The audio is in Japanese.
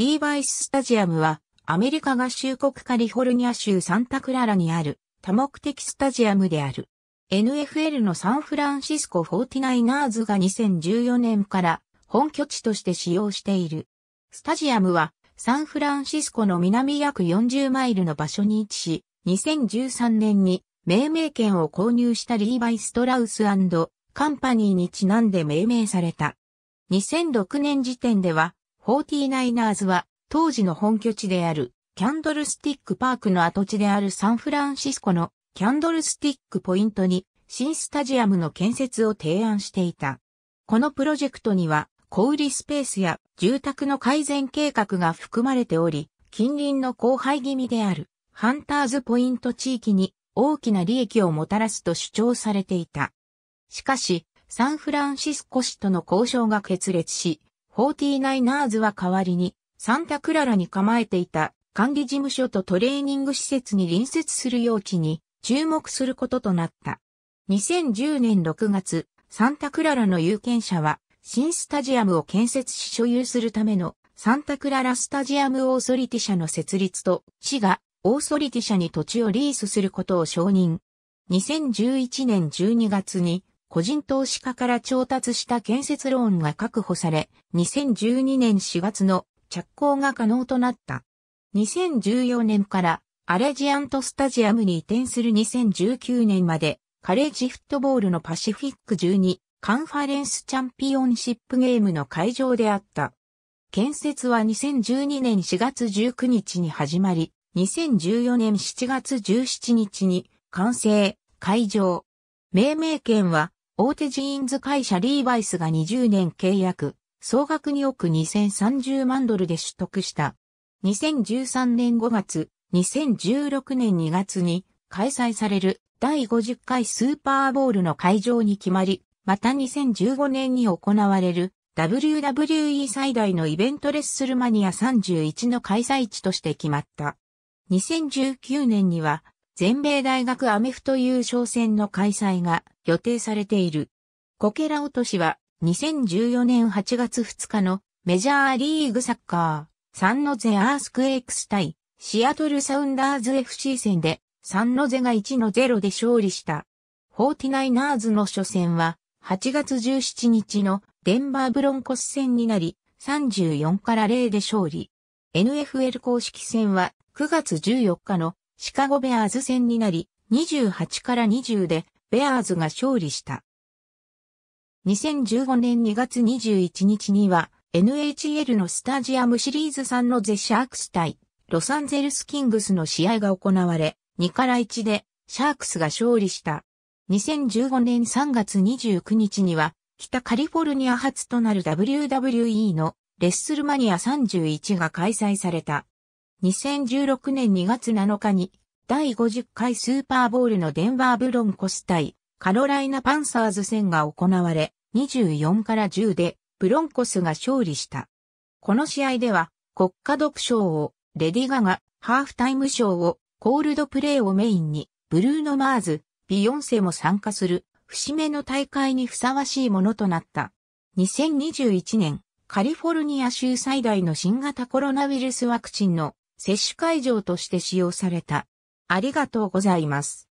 リーバイススタジアムは、アメリカ合衆国カリフォルニア州サンタクララにある多目的スタジアムである。NFL のサンフランシスコ 49ers が2014年から本拠地として使用している。スタジアムはサンフランシスコの南約40マイルの場所に位置し、2013年に命名権を購入したリーバイ・ストラウスカンパニーにちなんで命名された。2006年時点では 49ers は当時の本拠地であるキャンドルスティックパークの跡地であるサンフランシスコのキャンドルスティックポイントに新スタジアムの建設を提案していた。このプロジェクトには小売スペースや住宅の改善計画が含まれており、近隣の荒廃気味であるハンターズポイント地域に大きな利益をもたらすと主張されていた。しかし、サンフランシスコ市との交渉が決裂し、49ers は代わりに、サンタクララに構えていた管理事務所とトレーニング施設に隣接する用地に注目することとなった。2010年6月、サンタクララの有権者は、新スタジアムを建設し所有するためのサンタクララスタジアムオーソリティ社の設立と、市がオーソリティ社に土地をリースすることを承認。2011年12月に個人投資家から調達した建設ローンが確保され、2012年4月の着工が可能となった。2014年からアレジアントスタジアムに移転する2019年まで、カレッジフットボールのパシフィック12カンファレンスチャンピオンシップゲームの会場であった。建設は2012年4月19日に始まり、2014年7月17日に完成、会場。命名権は大手ジーンズ会社リーバイスが20年契約、総額2億2030万ドルで取得した。2013年5月、2016年2月に開催される第50回スーパーボールの会場に決まり、また2015年に行われる WWE 最大のイベントレッスルマニア31の開催地として決まった。2019年には全米大学アメフト優勝戦の開催が予定されている。コケラ落としは2014年8月2日のメジャーリーグサッカーサンノゼアースクエイクス対シアトルサウンダーズ FC 戦でサンノゼが1の0で勝利した。フォーティナイナーズの初戦は8月17日のデンバーブロンコス戦になり34から0で勝利。NFL 公式戦は9月14日のシカゴベアーズ戦になり、28から20でベアーズが勝利した。2015年2月21日には NHL のスタジアムシリーズ3のゼシャークス対ロサンゼルスキングスの試合が行われ、2から1でシャークスが勝利した。2015年3月29日には、北カリフォルニア初となる WWE のレッスルマニア31が開催された。2016年2月7日に、第50回スーパーボールのデンバーブロンコス対カロライナパンサーズ戦が行われ、24から10でブロンコスが勝利した。この試合では国家独賞をレディガが、ハーフタイム賞をコールドプレイをメインに、ブルーノ・マーズ、ビヨンセも参加する、節目の大会にふさわしいものとなった。2021年、カリフォルニア州最大の新型コロナウイルスワクチンの接種会場として使用された。ありがとうございます。